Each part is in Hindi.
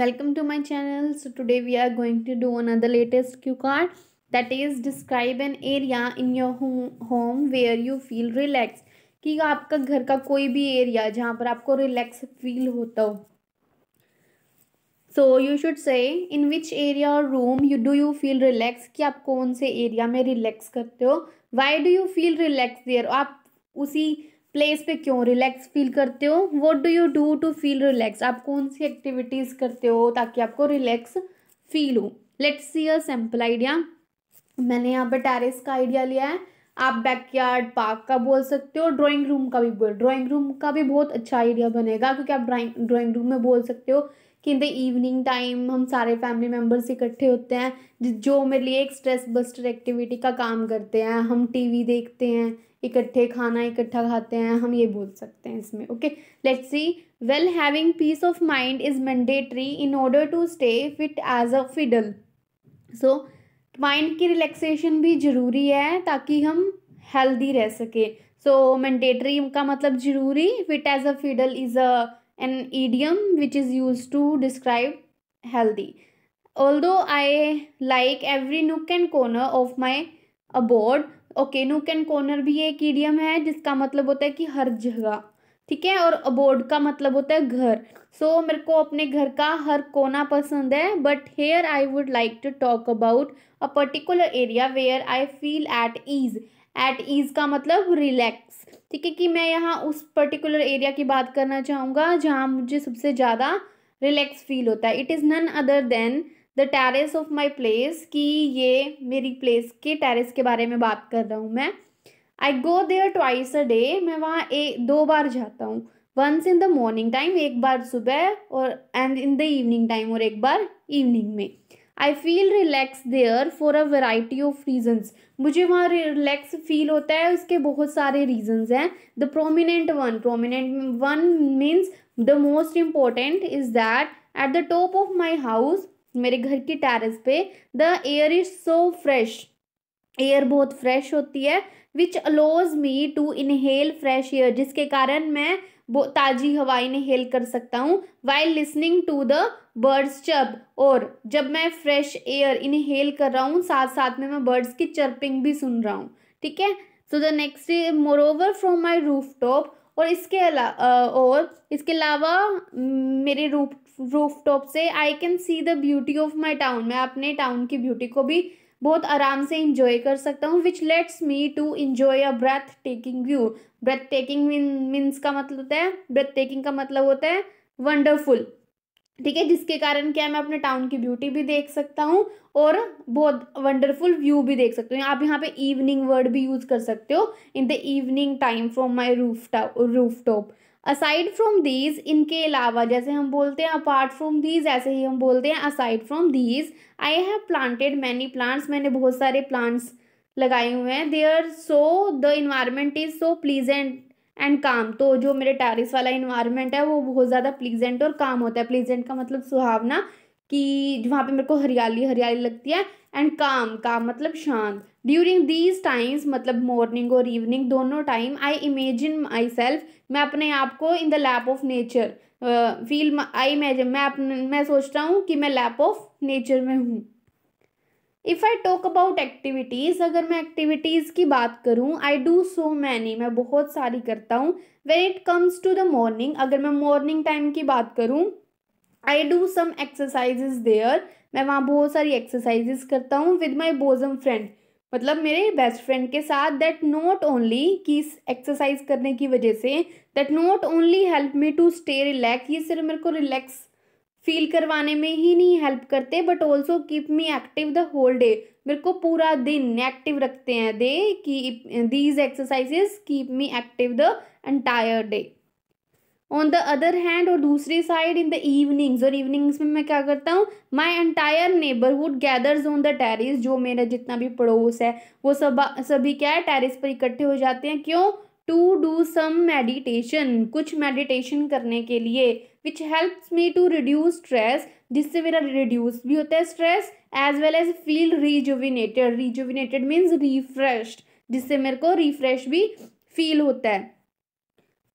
welcome to my channel so today we are going to do another latest cue card that is describe an area in your home where you feel relaxed कि आपका घर का कोई भी एरिया जहाँ पर आपको रिलैक्स फील होता हो सो you should say in which area or room you do you feel relax कि आप कौन से एरिया में रिलैक्स करते हो why do you feel relax there आप उसी प्लेस पे क्यों रिलैक्स फील करते हो what do you do to feel relax आप कौन सी एक्टिविटीज़ करते हो ताकि आपको रिलैक्स फील हो लेट्स सी अ आइडिया मैंने यहाँ पे टेरिस का आइडिया लिया है आप बैकयार्ड पार्क का बोल सकते हो ड्राइंग रूम का भी बोल ड्राइंग रूम का भी बहुत अच्छा आइडिया बनेगा क्योंकि आप ड्राइंग ड्राइंग रूम में बोल सकते हो कि इन द इवनिंग टाइम हम सारे फैमिली मेम्बर्स इकट्ठे होते हैं जो मेरे लिए एक स्ट्रेस बस्टर एक्टिविटी का काम करते हैं हम टीवी देखते हैं इकट्ठे खाना इकट्ठा खाते हैं हम ये बोल सकते हैं इसमें okay let's see well having peace of mind is mandatory in order to stay fit as a fiddle so mind की रिलैक्सेशन भी ज़रूरी है ताकि हम हेल्दी रह सकें सो मैंडेटरी का मतलब ज़रूरी fit as a fiddle is a an idiom which is used to describe healthy. Although I like every nook and corner of my abode, okay nook and corner भी एक ईडियम है जिसका मतलब होता है कि हर जगह ठीक है और अबोर्ड का मतलब होता है घर सो so, मेरे को अपने घर का हर कोना पसंद है but here I would like to talk about a particular area where I feel at ease at ease का मतलब रिलैक्स ठीक है कि मैं यहाँ उस पर्टिकुलर एरिया की बात करना चाहूँगा जहाँ मुझे सबसे ज़्यादा रिलैक्स फील होता है it is none other than the terrace of my place कि ये मेरी प्लेस के टेरिस के बारे में बात कर रहा हूँ मैं I go there twice a day मैं वहाँ ए दो बार जाता हूँ once in the morning time एक बार सुबह और and in the evening time और एक बार इवनिंग में I feel relax there for a variety of reasons मुझे वहाँ रिलैक्स फील होता है उसके बहुत सारे रीजंस हैं the prominent one prominent one means the most important is that at the top of my house मेरे घर की टेरेस पे the air is so fresh air बहुत फ्रेश होती है which allows me to inhale fresh air जिसके कारण मैं ताजी हवाई इनहेल कर सकता हूँ while listening to the birds chirp और जब मैं फ्रेश एयर इनहेल कर रहा हूँ साथ साथ में मैं बर्ड्स की चर्पिंग भी सुन रहा हूँ ठीक है so the next moreover from my roof top और इसके अलावा और इसके अलावा मेरे रूफ रूफ टॉप से I can see the beauty of my town मैं अपने टाउन की ब्यूटी को भी बहुत आराम से इंजॉय कर सकता हूँ which lets me to enjoy a breathtaking view breathtaking means का मतलब होता है ब्रेथ टेकिंग का मतलब होता है वंडरफुल ठीक है जिसके कारण क्या मैं अपने टाउन की ब्यूटी भी देख सकता हूँ और बहुत वंडरफुल व्यू भी देख सकते हो आप यहाँ पे इवनिंग वर्ड भी यूज़ कर सकते हो in the evening time from my roof roof top aside from these इनके अलावा जैसे हम बोलते हैं अपार्ट फ्रॉम दीज ऐसे ही हम बोलते हैं aside from these I have planted many plants मैंने बहुत सारे प्लांट्स लगाए हुए हैं they are so the environment is so pleasant and calm तो जो मेरे टेरिस वाला इन्वायरमेंट है वो बहुत ज़्यादा प्लीजेंट और काम होता है प्लीजेंट का मतलब सुहावना कि वहाँ पे मेरे को हरियाली हरियाली लगती है एंड काम काम मतलब शांत ड्यूरिंग दीज टाइम्स मतलब मॉर्निंग और इवनिंग दोनों time I imagine myself मैं अपने आप को in the lap of nature feel I imagine मैं अपने मैं सोचता हूँ कि मैं लैप ऑफ नेचर में हूँ if I talk about activities अगर मैं एक्टिविटीज़ की बात करूँ आई डू सो मैनी मैं बहुत सारी करता हूँ when it comes to the morning अगर मैं मॉर्निंग टाइम की बात करूँ I do some exercises there मैं वहाँ बहुत सारी एक्सरसाइजेस करता हूँ विद माई बोजम फ्रेंड मतलब मेरे बेस्ट फ्रेंड के साथ दैट नॉट ओनली कि एक्सरसाइज करने की वजह से that not only help me to stay relax ये सिर्फ मेरे को रिलैक्स फील करवाने में ही नहीं हेल्प करते but also keep me active the whole day मेरे को पूरा दिन एक्टिव रखते हैं दे की these exercises keep me active the entire day on the other hand और दूसरी साइड इन द इवनिंग्स और इवनिंग्स में मैं क्या करता हूँ my entire neighbourhood gathers on the terrace जो मेरा जितना भी पड़ोस है वो सब सभी क्या है टेरिस पर इकट्ठे हो जाते हैं क्यों टू डू सम मेडिटेशन कुछ मेडिटेशन करने के लिए which helps me to reduce stress जिससे मेरा रिड्यूस भी होता है stress as well as feel rejuvenated rejuvenated means refresh जिससे मेरे को रिफ्रेश भी फील होता है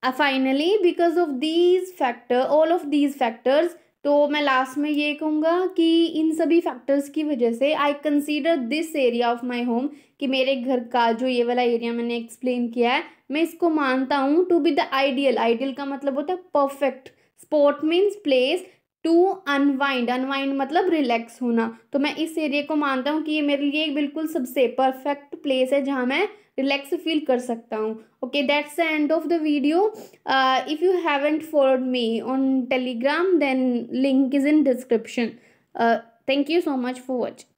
uh, finally because of these factor all of these factors तो मैं लास्ट में ये कहूँगा कि इन सभी फैक्टर्स की वजह से I consider this area of my home कि मेरे घर का जो ये वाला एरिया मैंने एक्सप्लेन किया है मैं इसको मानता हूँ to be the ideal ideal का मतलब होता है perfect spot means place to unwind unwind मतलब रिलैक्स होना तो मैं इस एरिया को मानता हूँ कि ये मेरे लिए बिल्कुल सबसे परफेक्ट प्लेस है जहाँ मैं रिलैक्स फील कर सकता हूँ okay that's the end of the video if you haven't followed me on Telegram then link is in description thank you so much for watching